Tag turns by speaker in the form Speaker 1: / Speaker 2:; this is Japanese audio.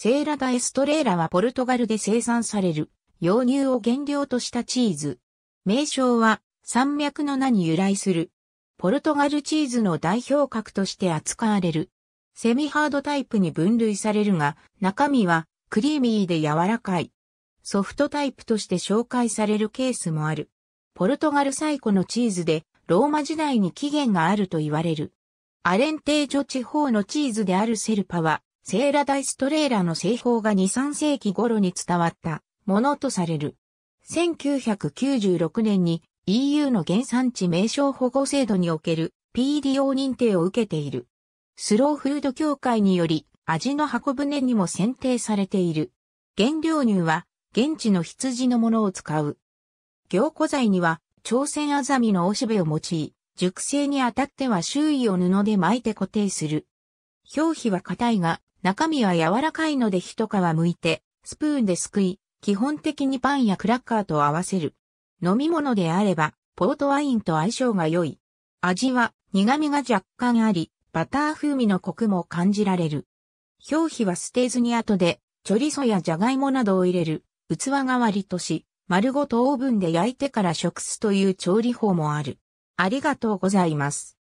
Speaker 1: セーラダエストレーラはポルトガルで生産される、洋乳を原料としたチーズ。名称は、山脈の名に由来する。ポルトガルチーズの代表格として扱われる。セミハードタイプに分類されるが、中身はクリーミーで柔らかい。ソフトタイプとして紹介されるケースもある。ポルトガル最古のチーズで、ローマ時代に起源があると言われる。アレンテージョ地方のチーズであるセルパは、セーラ・ダイストレーラの製法が2、3世紀頃に伝わったものとされる。1996年に EU の原産地名称保護制度における PDO 認定を受けている。スローフード協会により味の箱舟にも選定されている。原料乳は現地の羊のものを使う。凝固剤には朝鮮アザミのおしべを用い、熟成にあたっては周囲を布で巻いて固定する。表皮は硬いが、中身は柔らかいので一皮剥いて、スプーンですくい、基本的にパンやクラッカーと合わせる。飲み物であれば、ポートワインと相性が良い。味は苦味が若干あり、バター風味のコクも感じられる。表皮は捨てずに後で、チョリソやジャガイモなどを入れる、器代わりとし、丸ごとオーブンで焼いてから食すという調理法もある。ありがとうございます。